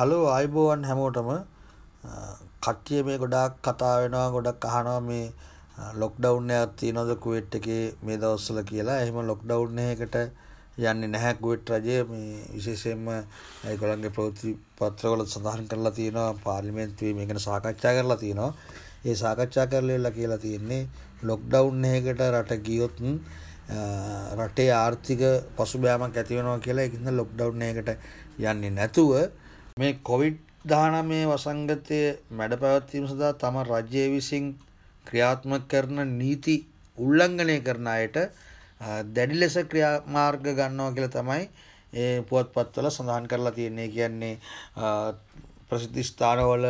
Hello අයිබෝවන් හැමෝටම කට්ටිය මේ ගොඩක් කතා වෙනවා ගොඩක් අහනවා මේ ලොක්ඩවුන් එකක් තියෙනවද කුවෙට් එකේ මේ දවස්වල කියලා. එහෙම ලොක්ඩවුන් එකකට යන්නේ නැහැ කුවෙට් රජය මේ විශේෂයෙන්ම ඒගොල්ලන්ගේ ප්‍රවෘත්ති පත්‍රවල සඳහන් කරලා තියෙනවා පාර්ලිමේන්තුවේ මේ ගැන සාකච්ඡා කරලා තියෙනවා. ඒ සාකච්ඡා කරලා කියලා තියෙන්නේ ලොක්ඩවුන් එකකට රට ගියොත් රටේ ආර්ථික පසුබෑමක් ඇති වෙනවා කියලා ඒකින්ද ලොක්ඩවුන් එකකට යන්නේ නැතුව මේ කොවිඩ් දානමය වසංගතය මැඩ පැවත්වීම සඳහා තම රජය විසින් ක්‍රියාත්ම කරන නීති උල්ලංඝනය කරන අයට දැඩි ලෙස ක්‍රියාමාර්ග ගන්නවා කියලා තමයි ඒ පුවත්පත්වල සඳහන් කරලා තියෙන්නේ කියන්නේ ප්‍රසිද්ධ ස්ථානවල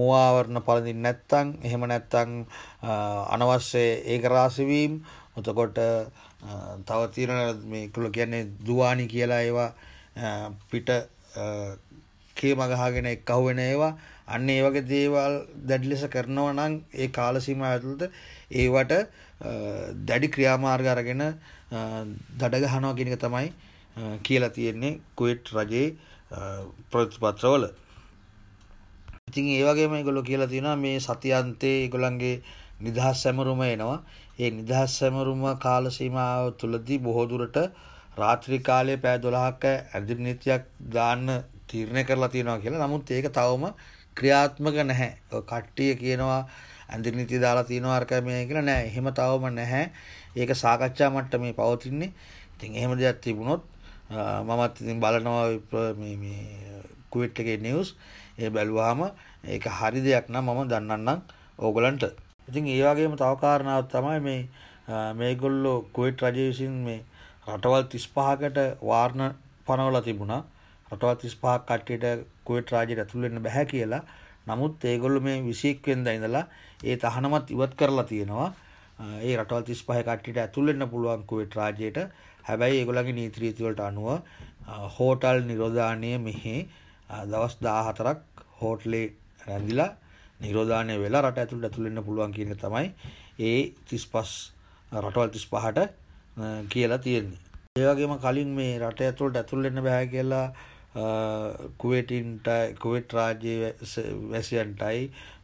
මෝආවරණ පළඳින් නැත්තං එහෙම නැත්තං අනවශ්‍ය ඒක රාසිවීම් එතකොට තව තියෙන මේ කුල කියන්නේ දුවානි කියලා ඒවා පිට කේම ගහගෙන එක් අහුවෙන ඒවා අන්න ඒ වගේ දේවල් දැඩි ලෙස කරනවා නම් ඒ කාල සීමාව ඇතුළත ඒවට දැඩි ක්‍රියාමාර්ග අරගෙන දඩ ගහනවා කියන එක තමයි කියලා තියෙන්නේ කුවේට් රජයේ ප්‍රතිපත්‍රවල. ඉතින් ඒ වගේම ඒගොල්ලෝ කියලා තියෙනවා මේ සතියන්තේ ඒගොල්ලන්ගේ නිදහස් සැමරුම එනවා. ඒ නිදහස් සැමරුම කාල සීමාව තුළදී බොහෝ දුරට රාත්‍රී කාලයේ පැය 12ක ඇඳිරි නීතියක් දාන්න තීරණය කරලා තියෙනවා කියලා. නමුත් ඒක තවම ක්‍රියාත්මක නැහැ. කට්ටිය කියනවා ඇඳිරි නීතිය දාලා තියෙනවා අරක මේ කියලා නෑ. එහෙම තවම නැහැ. ඒක සාකච්ඡා මට්ටමේ පවතින්නේ. ඉතින් එහෙම දෙයක් තිබුණොත් මමත් ඉතින් බලනවා මේ මේ කුවෙට් එකේ නිවුස් ඒ බැලුවාම ඒක හරි දෙයක් නම් මම දන්නන්නම් ඕගලන්ට. ඉතින් ඒ වගේම තව කාරණාවක් තමයි මේ මේගොල්ලෝ කුවෙට් රජය විසින් මේ රටවල් 35කට වාරණ පනවලා තිබුණා. රටවල් 35ක් කට්ටියට කුවේට් රාජ්‍යයට ඇතුළු වෙන්න බෑ කියලා. නමුත් ඒගොල්ලෝ මේ 21 වෙනිදා ඉඳලා ඒ තහනමත් ඉවත් කරලා තියෙනවා. ඒ රටවල් 35 කට්ටියට ඇතුළු වෙන්න පුළුවන් කුවේට් රාජ්‍යයට. හැබැයි ඒගොල්ලන්ගේ නීති රීති වලට අනුව හෝටල් නිරෝධාණය මෙහි දවස් 14ක් හෝටලේ රැඳිලා නිරෝධාණය වෙලා රට ඇතුළට ඇතුළු වෙන්න පුළුවන් කියන එක තමයි ඒ 35 රටවල් 35ට කියලා තියෙන්නේ. ඒවගේම කලින් මේ රට ඇතුළට ඇතුළෙන්න බැහැ කියලා කුවටින්ට කුවෙට් රාජ්‍ය වැසියන්ටයි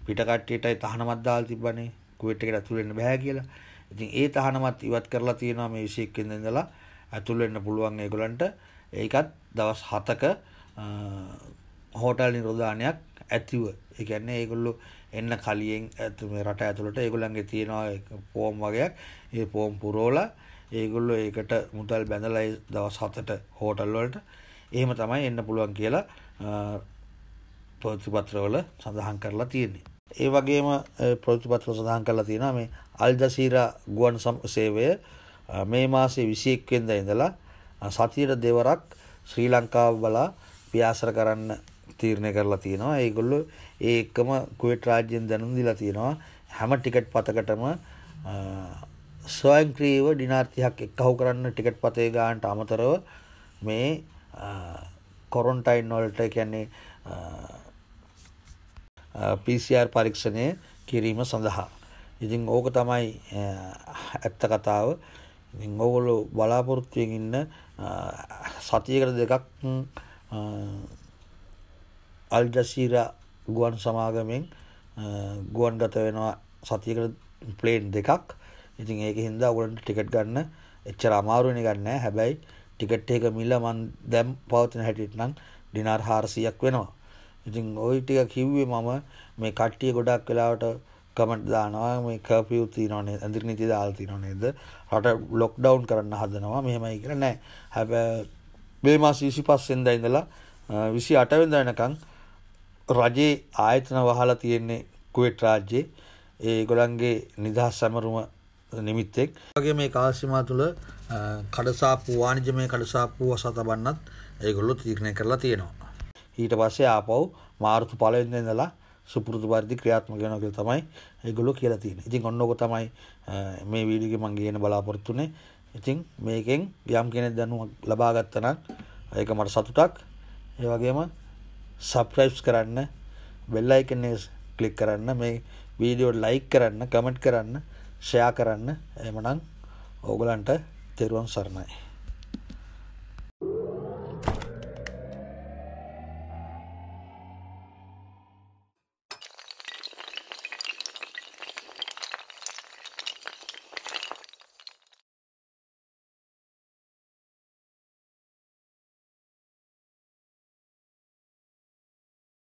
පිටකට්ටටයි තහනමත්දාල් තිබන්නේ කුවට් එකට ඇතුළෙන්න බැහැ කියලා ඉතින් ඒ තහනමත් ඉවත් කරලා තියෙනවා මේ විශේක්කෙන් ඉඳලා ඇතුළෙන්න පුළුවන් ඒගොලන්ට ඒකත් දවස් හතක හෝටල් නිරෝධානයක් ඇතිව එකන්නේ ඒගොල්ලු එන්න කලියෙන් ඇතුම රට ඇතුළට ඒගොලන්ගේ තියෙනවා පෝම් වගේයක් ඒ පෝම් පුරෝලා ඒගොල්ලෝ ඒකට මුදල් බැඳලයි දවස් හතට හෝටල්වලට එහෙම තමයි එන්න පුළුවන් කියලා ප්‍රතිපත්‍රවල සඳහන් කරලා තියෙන්නේ. ඒ වගේම ප්‍රතිපත්‍ර සඳහන් කරලා තියෙනවා මේ අල්ජසීරා ගුවන් සේවය මේ මාසේ 21 වෙනිදා ඉඳලා සතියට දෙවරක් ශ්‍රී ලංකාව බලා පියාසර කරන්න තීරණය කරලා තියෙනවා. ඒගොල්ලෝ ඒ එකම කුවේට් රාජ්‍යයෙන් දැනුම් දීලා තියෙනවා. හැම ටිකට් පතකටම ස්වයංක්‍රීයව ඩිනාර්තියක් එක්කහු කරන්න ටිකට් පතේ ගානට අමතරව මේ කොරොන්ටයින් වලට කියන්නේ PCR පරීක්ෂණය කිරීම සඳහා. ඉතින් ඕක තමයි ඇත්ත කතාව ඔවුලු බලාපොරොත්තුවෙන් ඉන්න සතියකට දෙකක් අල්ජසීර ගුවන් සමාගමෙන් ගුවන් ගත වෙනවා සතියකට ප්ලේන් දෙකක් ඉතින් ඒක හින්දා ඔයගොල්ලන්ට ටිකට් ගන්න එච්චර අමාරු වෙන එකක් නෑ. හැබැයි ටිකට් එක මිල මන් දැන් පවතින හැටියට නම් ඩිනාර් 400ක් වෙනවා. ඉතින් ওই ටික කිව්වේ මම මේ කට්ටිය ගොඩක් වෙලාවට කමෙන්ට් දානවා මේ කර්ෆියු තියනවා නේද අඳුර නීති දාලා තියනවා නේද රට ලොක් ඩවුන් කරන්න හදනවා මෙහෙමයි කියලා නෑ හැබැයි මේ මාස 25 වෙනිදා ඉඳලා 28 වෙනිදා වෙනකන් රජයේ ආයතන වහලා තියෙන්නේ කුවේට් රාජ්‍යයේ ඒගොල්ලන්ගේ නිදහස් සමරුම නිමිත්තෙක්. වගේ මේ කාල්සිමා තුළ කඩසාපු වාණිජමය කඩසාපු වසා තබන්නත් ඒගොල්ලෝ තීරණය කරලා තියෙනවා. ඊට පස්සේ ආපහු මාර්තු පළවෙනිදා ඉඳලා සුපුරුදු පරිදි ක්‍රියාත්මක වෙනවා කියලා තමයි ඒගොල්ලෝ කියලා තියෙන්නේ. ඉතින් ඔන්න ඕක තමයි මේ වීඩියෝ එක මම ගේන බලාපොරොත්තු වෙන්නේ. ඉතින් මේකෙන් යම් කෙනෙක් දැනුමක් ලබා ගත්තා නම් ඒක මට සතුටක්. ඒ වගේම subscribe කරන්න, bell icon එක click කරන්න, මේ වීඩියෝ ලයික් කරන්න, comment කරන්න ෂයා කරන්න එමනං ඕගලන්ට තෙරුවන් සරණයි